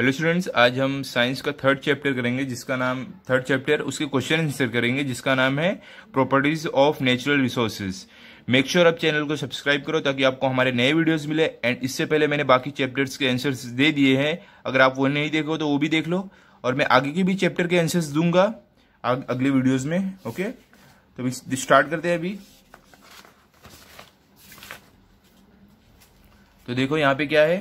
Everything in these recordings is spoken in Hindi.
हेलो स्टूडेंट्स आज हम साइंस का थर्ड चैप्टर करेंगे जिसका नाम थर्ड चैप्टर उसके क्वेश्चन आंसर करेंगे जिसका नाम है properties of natural resources make sure आप चैनल को सब्सक्राइब करो ताकि आपको हमारे नए वीडियोस मिले एंड इससे पहले मैंने बाकी चैप्टर्स के आंसर्स दे दिए हैं अगर आप वो नहीं देखो तो वो भी देख लो और मैं आगे के भी चैप्टर के आंसर्स दूंगा अगले वीडियोज में ओके तो स्टार्ट करते हैं अभी तो देखो यहाँ पे क्या है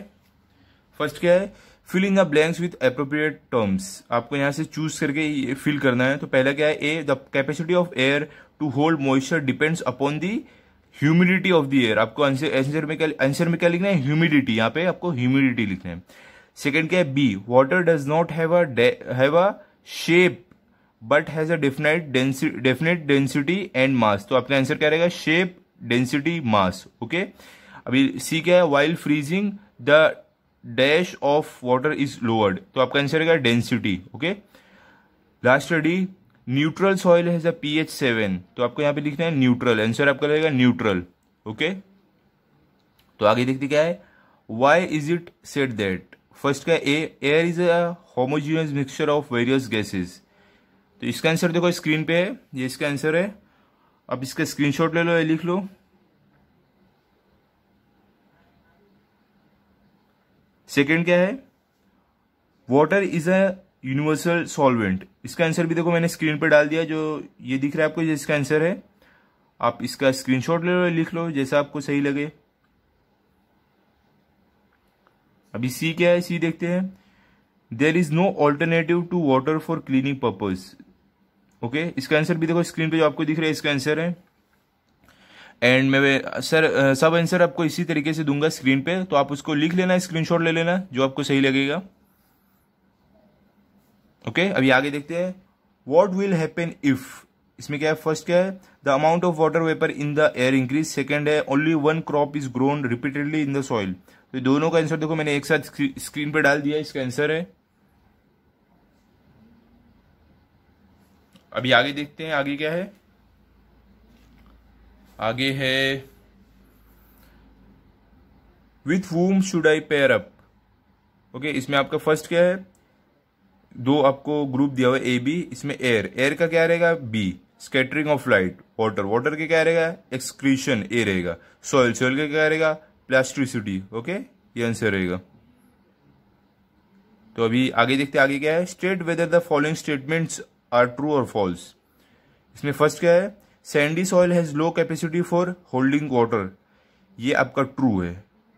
फर्स्ट क्या है fill in the blanks with appropriate terms आपको यहाँ से चूज करके फिल करना है तो पहला क्या है A the capacity of air to hold moisture depends upon the humidity of the air आपको आंसर में क्या आंसर में क्या लिखना है ह्यूमिडिटी यहाँ पे आपको ह्यूमिडिटी लिखना है सेकेंड क्या है B water does not have a have a shape but has a definite density definite density and mass तो आपका आंसर क्या रहेगा शेप डेंसिटी मास ओके अभी सी क्या है while freezing the dash of water is lowered तो आपका आंसर रहेगा density okay last D neutral soil है पी एच सेवन तो आपको यहां पे लिखना है न्यूट्रल आंसर आपका रहेगा न्यूट्रल ओके तो आगे देखते क्या है why is it said that first का A air is a homogeneous mixture of various gases तो इसका आंसर देखो स्क्रीन पे है ये इसका आंसर है आप इसका स्क्रीनशॉट ले लो या लिख लो सेकेंड क्या है water is a universal solvent इसका आंसर भी देखो मैंने स्क्रीन पर डाल दिया जो ये दिख रहा है आपको जिसका आंसर है आप इसका स्क्रीनशॉट ले लो लिख लो जैसा आपको सही लगे अभी सी क्या है सी देखते हैं there is no alternative to water for cleaning purpose okay इसका आंसर भी देखो स्क्रीन पे जो आपको दिख रहा है इसका आंसर है एंड मैं सर सब आंसर आपको इसी तरीके से दूंगा स्क्रीन पे तो आप उसको लिख लेना स्क्रीनशॉट ले लेना जो आपको सही लगेगा ओके okay, अभी आगे देखते हैं वॉट विल हैपन इफ इसमें क्या है फर्स्ट क्या है the amount of water vapour in the air increase second है only one crop is grown repeatedly in the soil तो दोनों का आंसर देखो मैंने एक साथ स्क्रीन पे डाल दिया इसका आंसर है अभी आगे देखते हैं आगे क्या है आगे है with whom should I pair up okay इसमें आपका फर्स्ट क्या है दो आपको ग्रुप दिया हुआ ए बी इसमें एयर एयर का क्या रहेगा B scattering of light water water के क्या रहेगा एक्सक्रीशन ए रहेगा सॉइल सॉइल का क्या रहेगा प्लास्टिसिटी ओके ये आंसर रहेगा तो अभी आगे देखते आगे क्या है state whether the following statements are true और फॉल्स इसमें फर्स्ट क्या है sandy soil has low capacity for holding water ये आपका ट्रू है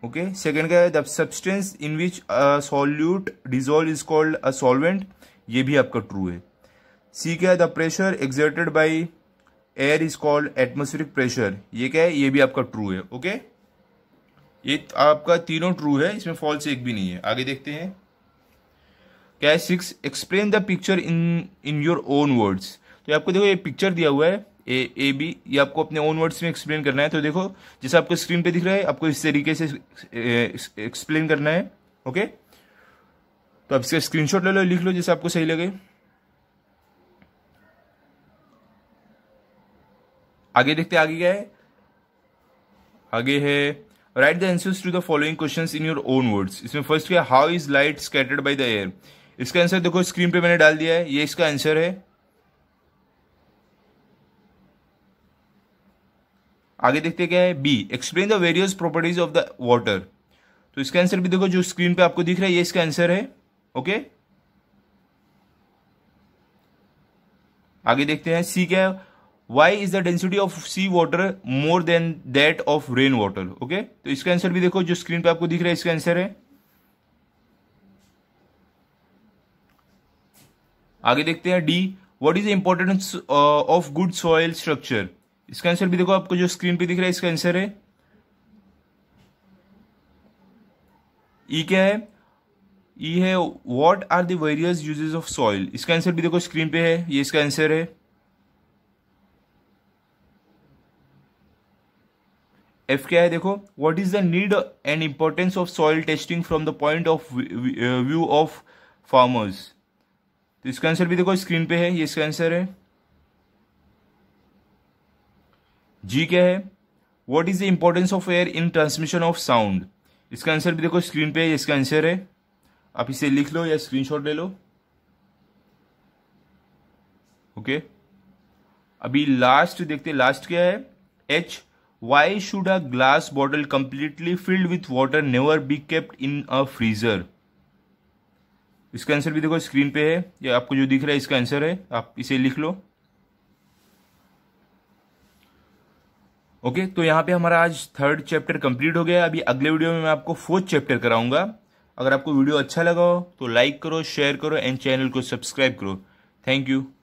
ओके सेकेंड क्या है the substance in which solute dissolve is called a solvent ये भी आपका ट्रू है सी क्या है the pressure exerted by air is called atmospheric pressure ये क्या है ये भी आपका ट्रू है ओके okay? ये आपका तीनों ट्रू है इसमें फॉल्स एक भी नहीं है आगे देखते हैं क्या है six explain the picture in in your own words तो आपको देखो ये पिक्चर दिया हुआ है ए ए बी ये आपको अपने ओन वर्ड्स में एक्सप्लेन करना है तो देखो जैसे आपको स्क्रीन पे दिख रहा है आपको इस तरीके से एक्सप्लेन करना है ओके तो आप इसका स्क्रीनशॉट ले लो लिख लो जैसे आपको सही लगे आगे देखते आगे क्या है आगे है write the answer to the following question in your own words इसमें फर्स्ट क्या how is light scattered by the air इसका आंसर देखो स्क्रीन पे मैंने डाल दिया है ये इसका आंसर है आगे देखते क्या है B explain the various properties of the water तो इसका आंसर भी देखो जो स्क्रीन पे आपको दिख रहा है ये इसका आंसर है ओके आगे देखते हैं सी क्या है why is the density of sea water more than that of rain water okay तो इसका आंसर भी देखो जो स्क्रीन पे आपको दिख रहा है इसका आंसर है आगे देखते हैं D what is the importance of good soil structure इसका आंसर भी देखो आपको जो स्क्रीन पे दिख रहा है इसका आंसर है ई e क्या है ई e है what are the various uses of soil इसका आंसर भी देखो स्क्रीन पे है ये इसका आंसर है एफ क्या है देखो what is the need and importance of soil testing from the point of view of farmers तो इसका आंसर भी देखो स्क्रीन पे है ये इसका आंसर है जी क्या है what is the importance of air in transmission of sound इसका आंसर भी देखो स्क्रीन पे इसका आंसर है आप इसे लिख लो या स्क्रीनशॉट ले लो ओके okay. अभी लास्ट देखते लास्ट क्या है H Y should a glass bottle completely filled with water never be kept in a freezer इसका आंसर भी देखो स्क्रीन पे है या आपको जो दिख रहा है इसका आंसर है आप इसे लिख लो ओके तो यहाँ पे हमारा आज थर्ड चैप्टर कंप्लीट हो गया अभी अगले वीडियो में मैं आपको फोर्थ चैप्टर कराऊंगा अगर आपको वीडियो अच्छा लगा हो तो लाइक करो शेयर करो एंड चैनल को सब्सक्राइब करो थैंक यू